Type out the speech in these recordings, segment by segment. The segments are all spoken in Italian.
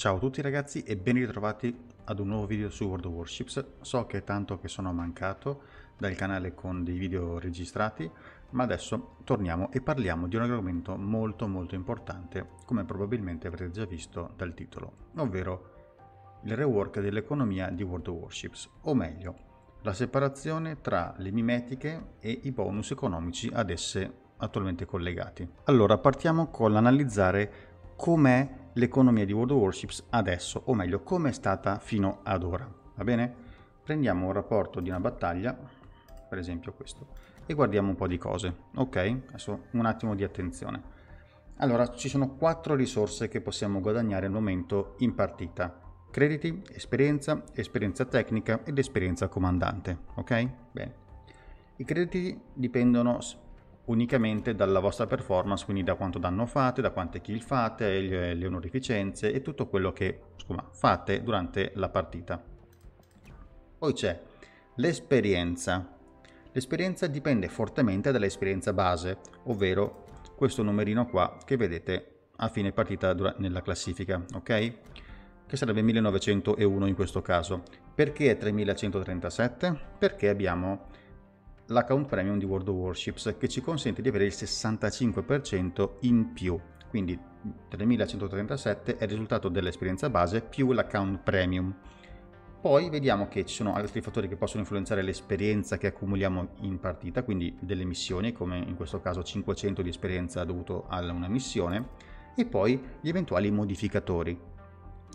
Ciao a tutti ragazzi e ben ritrovati ad un nuovo video su World of Warships. So che è tanto che sono mancato dal canale con dei video registrati, ma adesso torniamo e parliamo di un argomento molto molto importante, come probabilmente avrete già visto dal titolo, ovvero il rework dell'economia di World of Warships, o meglio, la separazione tra le mimetiche e i bonus economici ad esse attualmente collegati. Allora partiamo con l'analizzare com'è l'economia di World of Warships adesso, o meglio, come è stata fino ad ora, va bene? Prendiamo un rapporto di una battaglia, per esempio questo, e guardiamo un po' di cose, ok? Adesso un attimo di attenzione. Allora, ci sono quattro risorse che possiamo guadagnare al momento in partita. Crediti, esperienza, esperienza tecnica ed esperienza comandante, ok? Bene. I crediti dipendono unicamente dalla vostra performance, quindi da quanto danno fate, da quante kill fate, le, onorificenze e tutto quello che scusate, fate durante la partita. Poi c'è l'esperienza. L'esperienza dipende fortemente dall'esperienza base, ovvero questo numerino qua che vedete a fine partita nella classifica, ok? Che sarebbe 1901 in questo caso. Perché 3137? Perché abbiamo l'account premium di World of Warships che ci consente di avere il 65% in più, quindi 3137 è il risultato dell'esperienza base più l'account premium. Poi vediamo che ci sono altri fattori che possono influenzare l'esperienza che accumuliamo in partita, quindi delle missioni, come in questo caso 500 di esperienza dovuto a una missione, e poi gli eventuali modificatori.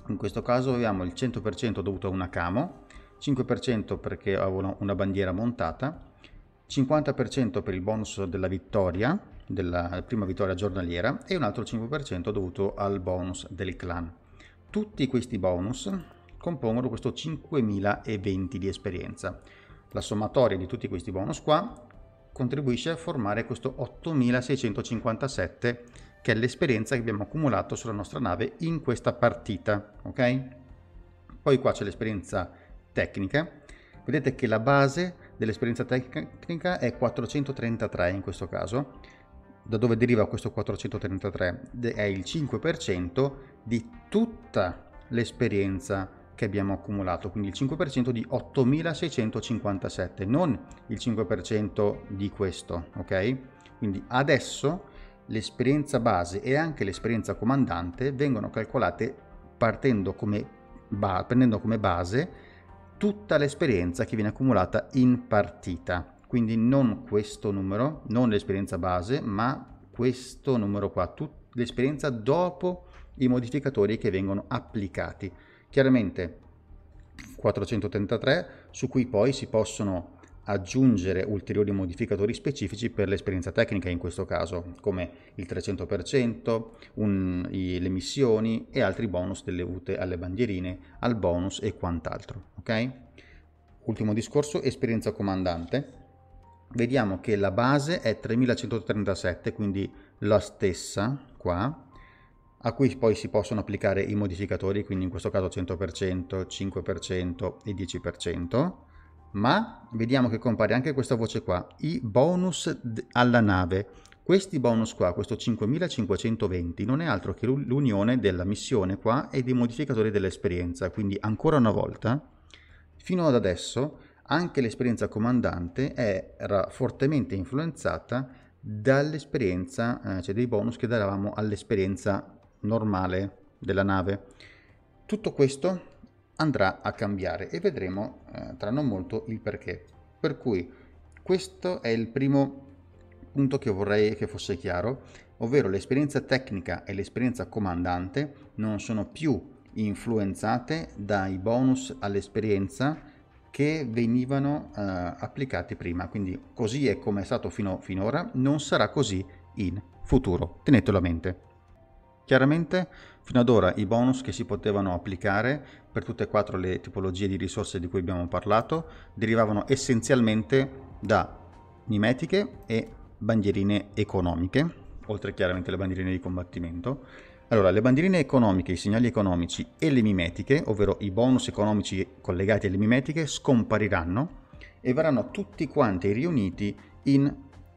In questo caso abbiamo il 100% dovuto a una camo, 5% perché avevano una bandiera montata, 50% per il bonus della vittoria, della prima vittoria giornaliera, e un altro 5% dovuto al bonus del clan. Tutti questi bonus compongono questo 5020 di esperienza. La sommatoria di tutti questi bonus qua contribuisce a formare questo 8657 che è l'esperienza che abbiamo accumulato sulla nostra nave in questa partita, ok? Poi qua c'è l'esperienza tecnica. Vedete che la base dell'esperienza tecnica è 433 in questo caso. Da dove deriva questo 433? È il 5% di tutta l'esperienza che abbiamo accumulato, quindi il 5% di 8657, non il 5% di questo, ok? Quindi adesso l'esperienza base e anche l'esperienza comandante vengono calcolate partendo come ba- prendendo come base tutta l'esperienza che viene accumulata in partita. Quindi non questo numero, non l'esperienza base, ma questo numero qua, l'esperienza dopo i modificatori che vengono applicati. Chiaramente 433 su cui poi si possono aggiungere ulteriori modificatori specifici per l'esperienza tecnica in questo caso, come il 300%, un, i, le missioni e altri bonus dovute alle bandierine, al bonus e quant'altro. Ok? Ultimo discorso, esperienza comandante. Vediamo che la base è 3137, quindi la stessa qua, a cui poi si possono applicare i modificatori, quindi in questo caso 100%, 5% e 10% ma vediamo che compare anche questa voce qua, i bonus alla nave. Questi bonus qua, questo 5520, non è altro che l'unione della missione qua e dei modificatori dell'esperienza, quindi ancora una volta, fino ad adesso, anche l'esperienza comandante era fortemente influenzata dall'esperienza, eh, cioè dei bonus che davamo all'esperienza normale della nave. Tutto questo andrà a cambiare e vedremo eh, tra non molto il perché. Per cui questo è il primo punto che vorrei che fosse chiaro, ovvero l'esperienza tecnica e l'esperienza comandante non sono più influenzate dai bonus all'esperienza che venivano eh, applicati prima. Quindi così è come è stato fino, finora, non sarà così in futuro. Tenetelo a mente. Chiaramente fino ad ora i bonus che si potevano applicare per tutte e quattro le tipologie di risorse di cui abbiamo parlato derivavano essenzialmente da mimetiche e bandierine economiche, oltre chiaramente alle bandierine di combattimento. Allora, le bandierine economiche, i segnali economici e le mimetiche, ovvero i bonus economici collegati alle mimetiche, scompariranno e verranno tutti quanti riuniti in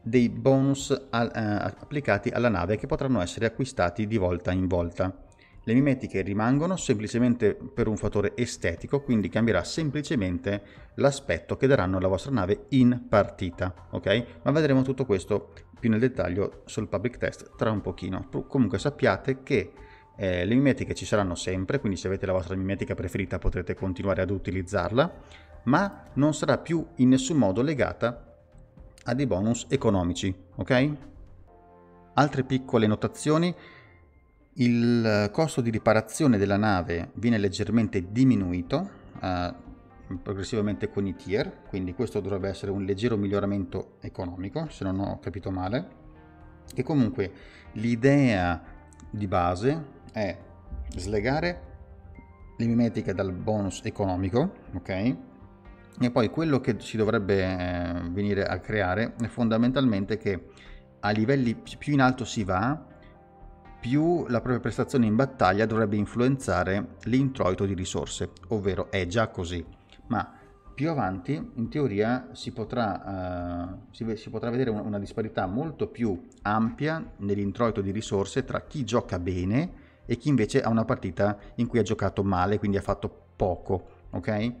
dei bonus al, eh, applicati alla nave che potranno essere acquistati di volta in volta. Le mimetiche rimangono semplicemente per un fattore estetico, quindi cambierà semplicemente l'aspetto che daranno alla vostra nave in partita, ok? Ma vedremo tutto questo più nel dettaglio sul public test tra un pochino. Comunque sappiate che eh, le mimetiche ci saranno sempre, quindi se avete la vostra mimetica preferita potrete continuare ad utilizzarla, ma non sarà più in nessun modo legata ha dei bonus economici, ok? Altre piccole notazioni, il costo di riparazione della nave viene leggermente diminuito eh, progressivamente con i tier, quindi questo dovrebbe essere un leggero miglioramento economico, se non ho capito male, E comunque l'idea di base è slegare le mimetiche dal bonus economico, ok? E poi quello che si dovrebbe eh, venire a creare è fondamentalmente che a livelli più in alto si va, più la propria prestazione in battaglia dovrebbe influenzare l'introito di risorse, ovvero è già così, ma più avanti in teoria si potrà, uh, si, si potrà vedere una, una, disparità molto più ampia nell'introito di risorse tra chi gioca bene e chi invece ha una partita in cui ha giocato male, quindi ha fatto poco, ok?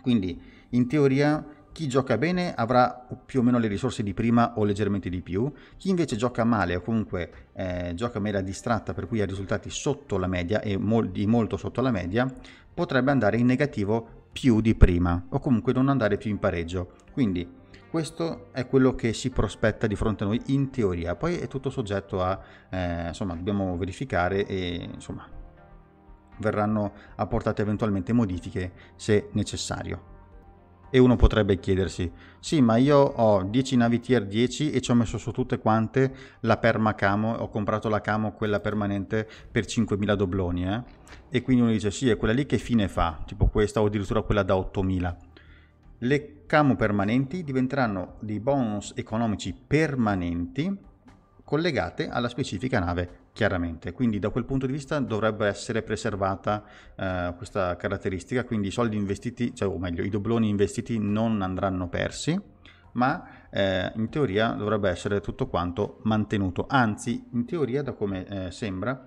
Quindi in teoria chi gioca bene avrà più o meno le risorse di prima o leggermente di più, chi invece gioca male o comunque eh, gioca in maniera distratta per cui ha risultati sotto la media e mol di molto sotto la media, potrebbe andare in negativo più di prima o comunque non andare più in pareggio. Quindi questo è quello che si prospetta di fronte a noi in teoria, poi è tutto soggetto a, eh, insomma, dobbiamo verificare e insomma, verranno apportate eventualmente modifiche se necessario. E uno potrebbe chiedersi, sì ma io ho 10 navi tier 10 e ci ho messo su tutte quante la perma camo, ho comprato la camo quella permanente per 5.000 dobloni eh? e quindi uno dice sì è quella lì che fine fa, tipo questa o addirittura quella da 8.000. Le camo permanenti diventeranno dei bonus economici permanenti collegate alla specifica nave chiaramente. Quindi da quel punto di vista dovrebbe essere preservata eh, questa caratteristica, quindi i soldi investiti, cioè, o meglio, i dobloni investiti non andranno persi, ma eh, in teoria dovrebbe essere tutto quanto mantenuto. Anzi, in teoria, da come eh, sembra,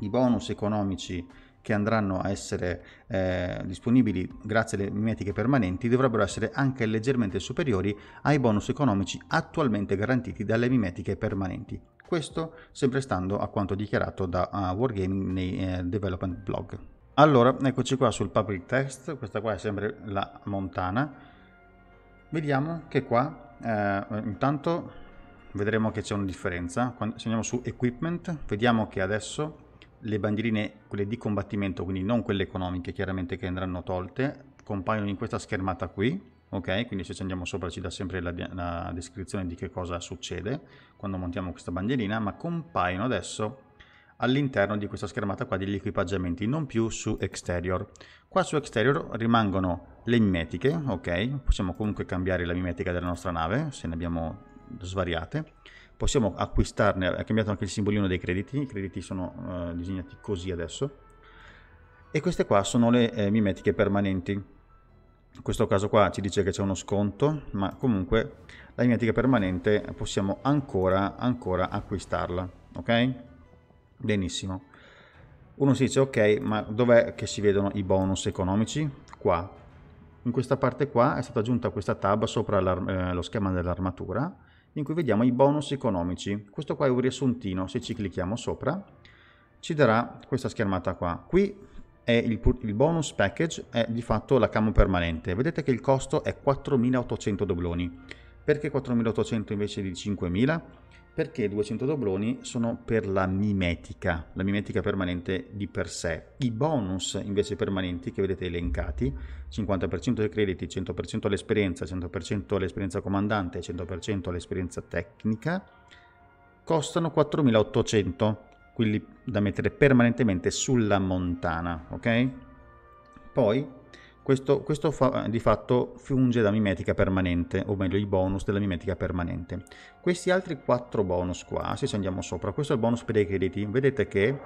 i bonus economici che andranno a essere eh, disponibili grazie alle mimetiche permanenti dovrebbero essere anche leggermente superiori ai bonus economici attualmente garantiti dalle mimetiche permanenti. Questo sempre stando a quanto dichiarato da uh, Wargaming nei eh, development blog. Allora, eccoci qua sul public text, questa qua è sempre la montana. Vediamo che qua eh, intanto vedremo che c'è una differenza. Quando, se andiamo su equipment, vediamo che adesso le bandierine, quelle di combattimento, quindi non quelle economiche chiaramente che andranno tolte, compaiono in questa schermata qui, ok? Quindi se ci andiamo sopra ci dà sempre la, la descrizione di che cosa succede quando montiamo questa bandierina, ma compaiono adesso all'interno di questa schermata qua degli equipaggiamenti, non più su exterior. Qua su exterior rimangono le mimetiche, ok? Possiamo comunque cambiare la mimetica della nostra nave, se ne abbiamo svariate. Possiamo acquistarne, ha cambiato anche il simbolino dei crediti, i crediti sono eh, disegnati così adesso. E queste qua sono le eh, mimetiche permanenti. In questo caso qua ci dice che c'è uno sconto, ma comunque la mimetica permanente possiamo ancora, ancora acquistarla, ok? Benissimo. Uno si dice, ok, ma dov'è che si vedono i bonus economici? Qua, in questa parte qua è stata aggiunta questa tab sopra eh, lo schema dell'armatura in cui vediamo i bonus economici. Questo qua è un riassuntino, se ci clicchiamo sopra ci darà questa schermata qua. Qui è il, il bonus package è di fatto la camo permanente. Vedete che il costo è 4.800 dobloni. Perché 4800 invece di 5000? Perché 200 dobloni sono per la mimetica, la mimetica permanente di per sé. I bonus invece permanenti che vedete elencati, 50% dei crediti, 100% all'esperienza, 100% all'esperienza comandante, 100% all'esperienza tecnica, costano 4800, quelli da mettere permanentemente sulla montana, ok? Poi questo, questo fa, di fatto funge da mimetica permanente, o meglio i bonus della mimetica permanente. Questi altri quattro bonus qua, se ci andiamo sopra, questo è il bonus per i crediti, vedete che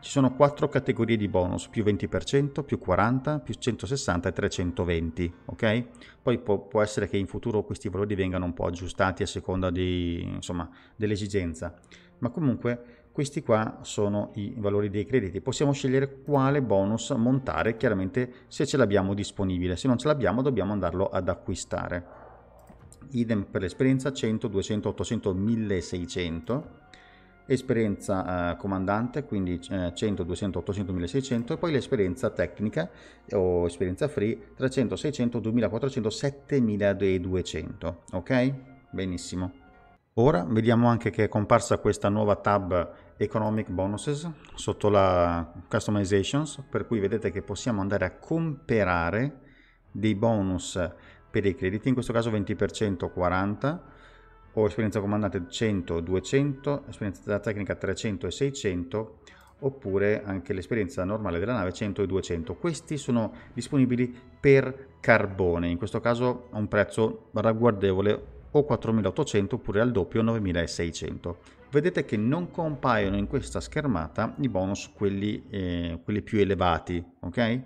ci sono quattro categorie di bonus, più 20%, più 40%, più 160 e 320, ok? Poi può, può essere che in futuro questi valori vengano un po' aggiustati a seconda di, insomma, dell'esigenza, ma comunque questi qua sono i valori dei crediti. Possiamo scegliere quale bonus montare, chiaramente se ce l'abbiamo disponibile. Se non ce l'abbiamo dobbiamo andarlo ad acquistare. Idem per l'esperienza 100, 200, 800, 1600 esperienza eh, comandante, quindi eh, 100, 200, 800, 1600 e poi l'esperienza tecnica o esperienza free 300, 600, 2400, 7200, ok? Benissimo. Ora vediamo anche che è comparsa questa nuova tab Economic Bonuses sotto la Customizations, per cui vedete che possiamo andare a comprare dei bonus per i crediti, in questo caso 20%, 40%, o esperienza comandante 100, 200, esperienza tecnica 300 e 600, oppure anche l'esperienza normale della nave 100 e 200. Questi sono disponibili per carbone, in questo caso a un prezzo ragguardevole o 4800 oppure al doppio 9600. Vedete che non compaiono in questa schermata i bonus quelli, eh, quelli più elevati, ok?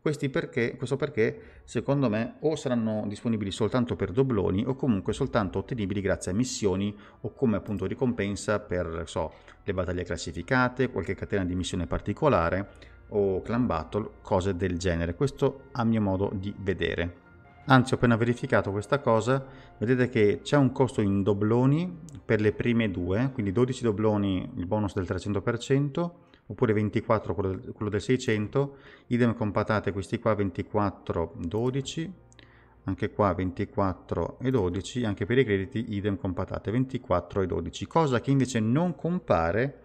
Questi perché, questo perché secondo me o saranno disponibili soltanto per dobloni o comunque soltanto ottenibili grazie a missioni o come appunto ricompensa per so, le battaglie classificate, qualche catena di missione particolare o clan battle, cose del genere. Questo a mio modo di vedere. Anzi, ho appena verificato questa cosa, vedete che c'è un costo in dobloni per le prime due, quindi 12 dobloni il bonus del 300%, oppure 24 quello del 600, idem con patate questi qua 24, 12, anche qua 24 e 12, anche per i crediti idem con patate 24 e 12, cosa che invece non compare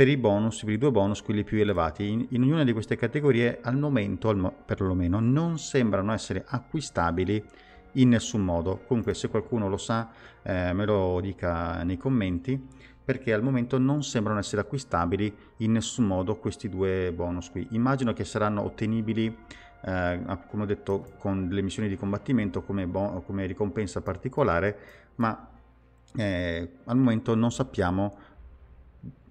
per i bonus, per i due bonus, quelli più elevati. In, in ognuna di queste categorie al momento, al, perlomeno, non sembrano essere acquistabili in nessun modo. Comunque se qualcuno lo sa eh, me lo dica nei commenti perché al momento non sembrano essere acquistabili in nessun modo questi due bonus qui. Immagino che saranno ottenibili eh, come ho detto con le missioni di combattimento come, bon come ricompensa particolare ma eh, al momento non sappiamo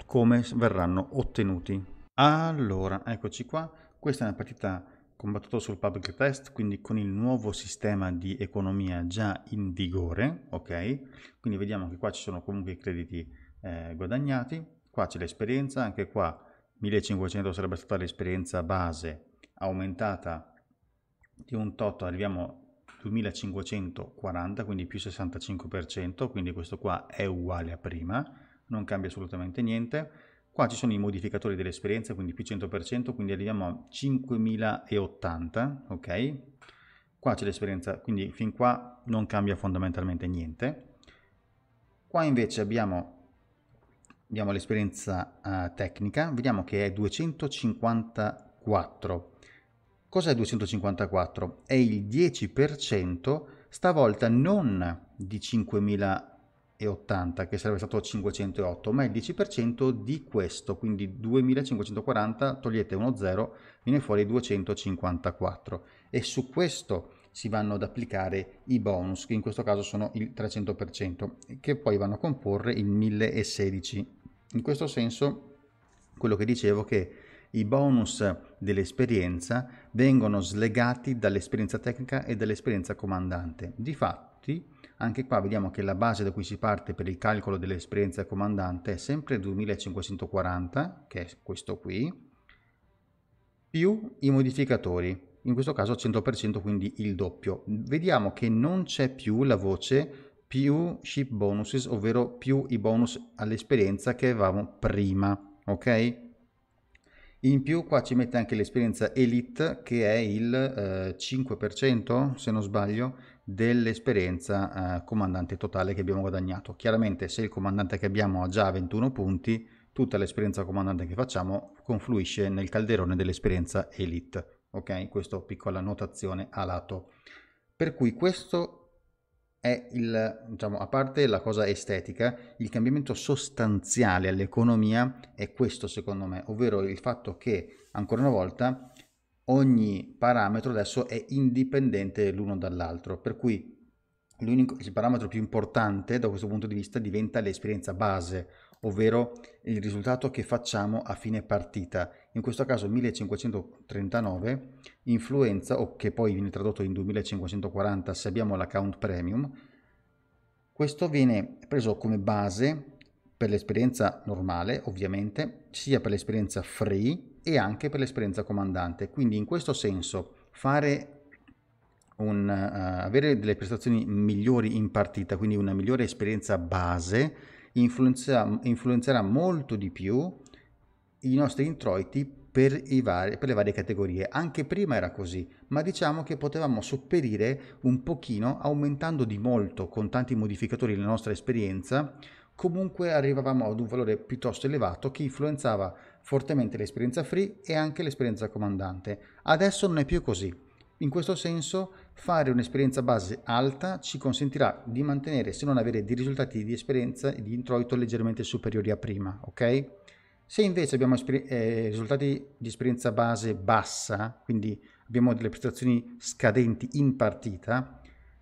come verranno ottenuti. Allora, eccoci qua, questa è una partita combattuta sul public test, quindi con il nuovo sistema di economia già in vigore, ok? Quindi vediamo che qua ci sono comunque i crediti eh, guadagnati, qua c'è l'esperienza, anche qua 1500 sarebbe stata l'esperienza base aumentata di un tot, arriviamo a 2540, quindi più 65%, quindi questo qua è uguale a prima, non cambia assolutamente niente. Qua ci sono i modificatori dell'esperienza, quindi più 100%, quindi arriviamo a 5080, ok? Qua c'è l'esperienza, quindi fin qua non cambia fondamentalmente niente. Qua invece abbiamo, abbiamo l'esperienza uh, tecnica, vediamo che è 254. Cos'è 254? È il 10% stavolta non di 5000 che sarebbe stato 508 ma il 10% di questo quindi 2540 togliete uno 0 viene fuori 254 e su questo si vanno ad applicare i bonus che in questo caso sono il 300% che poi vanno a comporre il 1016 in questo senso quello che dicevo che i bonus dell'esperienza vengono slegati dall'esperienza tecnica e dall'esperienza comandante. Difatti, anche qua vediamo che la base da cui si parte per il calcolo dell'esperienza comandante è sempre 2540, che è questo qui, più i modificatori, in questo caso 100% quindi il doppio. Vediamo che non c'è più la voce più ship bonuses, ovvero più i bonus all'esperienza che avevamo prima, ok? In più qua ci mette anche l'esperienza elite che è il eh, 5% se non sbaglio, dell'esperienza eh, comandante totale che abbiamo guadagnato. Chiaramente se il comandante che abbiamo ha già 21 punti, tutta l'esperienza comandante che facciamo confluisce nel calderone dell'esperienza elite. Ok, questa piccola notazione a lato. Per cui questo è il, diciamo, a parte la cosa estetica, il cambiamento sostanziale all'economia è questo secondo me, ovvero il fatto che ancora una volta ogni parametro adesso è indipendente l'uno dall'altro, per cui il parametro più importante da questo punto di vista diventa l'esperienza base, ovvero il risultato che facciamo a fine partita. In questo caso 1539 influenza, o che poi viene tradotto in 2540 se abbiamo l'account premium, questo viene preso come base per l'esperienza normale ovviamente, sia per l'esperienza free e anche per l'esperienza comandante. Quindi in questo senso fare un, uh, avere delle prestazioni migliori in partita, quindi una migliore esperienza base, influenza, influenzerà molto di più i nostri introiti per, vari, per, le varie categorie. Anche prima era così, ma diciamo che potevamo sopperire un pochino aumentando di molto con tanti modificatori la nostra esperienza comunque arrivavamo ad un valore piuttosto elevato che influenzava fortemente l'esperienza free e anche l'esperienza comandante. Adesso non è più così. In questo senso fare un'esperienza base alta ci consentirà di mantenere se non avere dei risultati di esperienza e di introito leggermente superiori a prima, ok? Se invece abbiamo eh, risultati di esperienza base bassa, quindi abbiamo delle prestazioni scadenti in partita,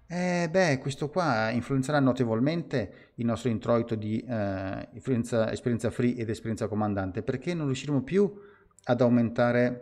eh beh, questo qua influenzerà notevolmente il nostro introito di eh, esperienza free ed esperienza comandante, perché non riusciremo più ad aumentare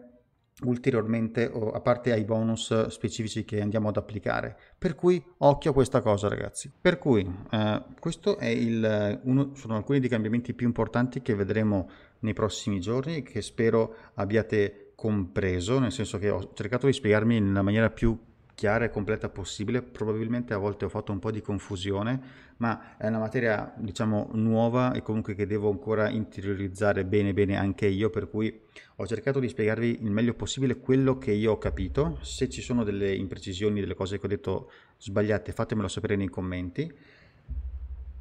ulteriormente, a parte ai bonus specifici che andiamo ad applicare. Per cui occhio a questa cosa ragazzi. Per cui eh, questo è il, uno, sono alcuni dei cambiamenti più importanti che vedremo nei prossimi giorni che spero abbiate compreso, nel senso che ho cercato di spiegarmi nella maniera più chiara e completa possibile, probabilmente a volte ho fatto un po' di confusione, ma è una materia diciamo nuova e comunque che devo ancora interiorizzare bene bene anche io, per cui ho cercato di spiegarvi il meglio possibile quello che io ho capito, se ci sono delle imprecisioni, delle cose che ho detto sbagliate fatemelo sapere nei commenti.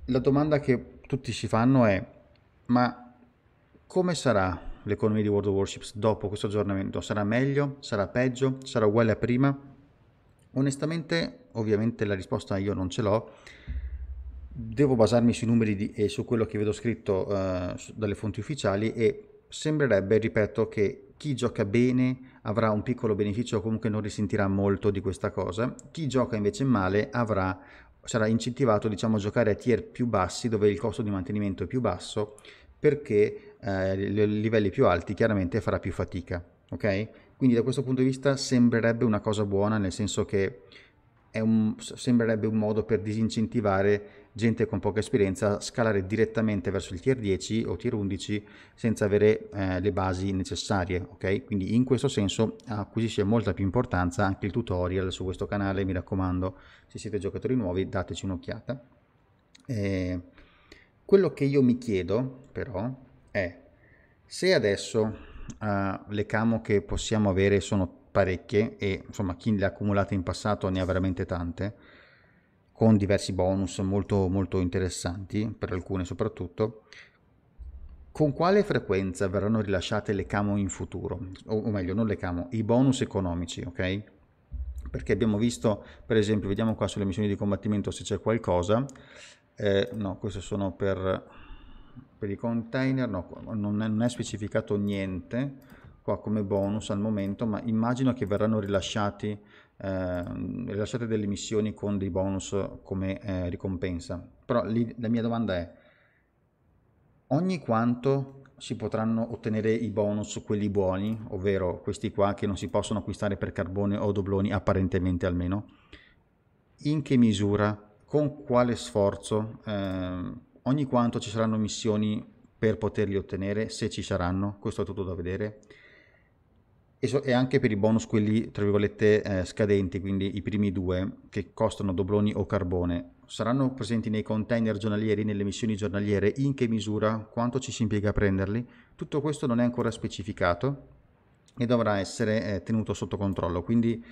La domanda che tutti si fanno è ma come sarà l'economia di World of Warships dopo questo aggiornamento? Sarà meglio? Sarà peggio? Sarà uguale a prima? Onestamente, ovviamente la risposta io non ce l'ho, devo basarmi sui numeri di, e su quello che vedo scritto uh, dalle fonti ufficiali e sembrerebbe, ripeto, che chi gioca bene avrà un piccolo beneficio o comunque non risentirà molto di questa cosa, chi gioca invece male avrà, sarà incentivato diciamo, a giocare a tier più bassi dove il costo di mantenimento è più basso perché eh, livelli più alti chiaramente farà più fatica. Okay? Quindi da questo punto di vista sembrerebbe una cosa buona, nel senso che un, sembrerebbe un modo per disincentivare gente con poca esperienza a scalare direttamente verso il tier 10 o tier 11 senza avere eh, le basi necessarie, ok? Quindi in questo senso acquisisce molta più importanza anche il tutorial su questo canale, mi raccomando, se siete giocatori nuovi dateci un'occhiata. Eh, quello che io mi chiedo però è se adesso uh, le camo che possiamo avere sono parecchie e insomma chi le ha accumulate in passato ne ha veramente tante con diversi bonus molto molto interessanti per alcune soprattutto con quale frequenza verranno rilasciate le camo in futuro o, o meglio non le camo i bonus economici ok perché abbiamo visto per esempio vediamo qua sulle missioni di combattimento se c'è qualcosa eh, no queste sono per quelli container, no, non è, non è specificato niente qua come bonus al momento, ma immagino che verranno rilasciati, eh, rilasciate delle missioni con dei bonus come eh, ricompensa. Però lì, la mia domanda è, ogni quanto si potranno ottenere i bonus quelli buoni, ovvero questi qua che non si possono acquistare per carbone o dobloni apparentemente almeno, in che misura, con quale sforzo... Eh, ogni quanto ci saranno missioni per poterli ottenere, se ci saranno, questo è tutto da vedere. E, so, e anche per i bonus quelli, tra virgolette, eh, scadenti, quindi i primi due, che costano dobroni o carbone, saranno presenti nei container giornalieri, nelle missioni giornaliere, in che misura, quanto ci si impiega a prenderli, tutto questo non è ancora specificato e dovrà essere eh, tenuto sotto controllo. Quindi,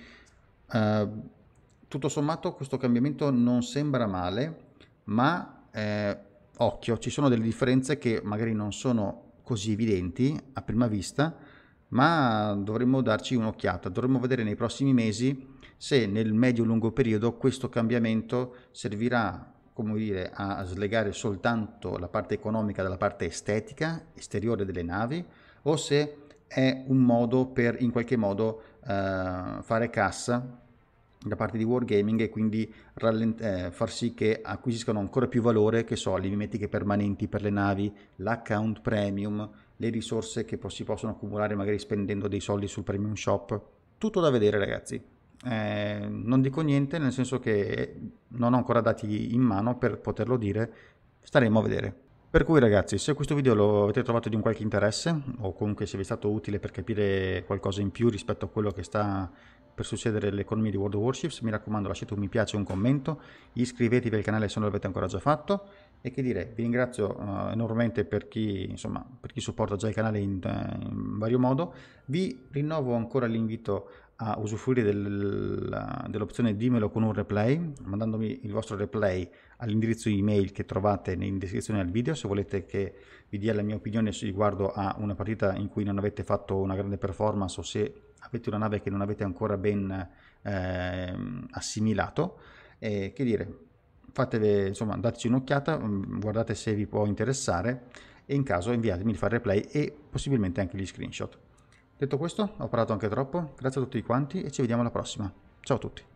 eh, tutto sommato, questo cambiamento non sembra male, ma... Eh, occhio, ci sono delle differenze che magari non sono così evidenti a prima vista, ma dovremmo darci un'occhiata, dovremmo vedere nei prossimi mesi se nel medio-lungo periodo questo cambiamento servirà come dire, a slegare soltanto la parte economica dalla parte estetica, esteriore delle navi, o se è un modo per in qualche modo eh, fare cassa da parte di Wargaming e quindi rallent- eh, far sì che acquisiscano ancora più valore, che so, le mimetiche permanenti per le navi, l'account premium, le risorse che po- si possono accumulare magari spendendo dei soldi sul premium shop. Tutto da vedere ragazzi. Eh, non dico niente nel senso che non ho ancora dati in mano per poterlo dire, staremo a vedere. Per cui ragazzi, se questo video lo avete trovato di un qualche interesse o comunque se vi è stato utile per capire qualcosa in più rispetto a quello che sta per succedere l'economia di World of Warships, mi raccomando lasciate un mi piace e un commento, iscrivetevi al canale se non l'avete ancora già fatto e che dire, vi ringrazio uh, enormemente per chi, insomma, per chi, supporta già il canale in, eh, in vario modo, vi rinnovo ancora l'invito a usufruire del, dell'opzione dimmelo con un replay, mandandomi il vostro replay all'indirizzo email che trovate in descrizione del video se volete che vi dia la mia opinione riguardo a una partita in cui non avete fatto una grande performance o se avete una nave che non avete ancora ben eh, assimilato, eh, che dire, fatevi, insomma, dateci un'occhiata, mm, guardate se vi può interessare e in caso inviatemi il file replay e possibilmente anche gli screenshot. Detto questo, ho parlato anche troppo, grazie a tutti quanti e ci vediamo alla prossima. Ciao a tutti!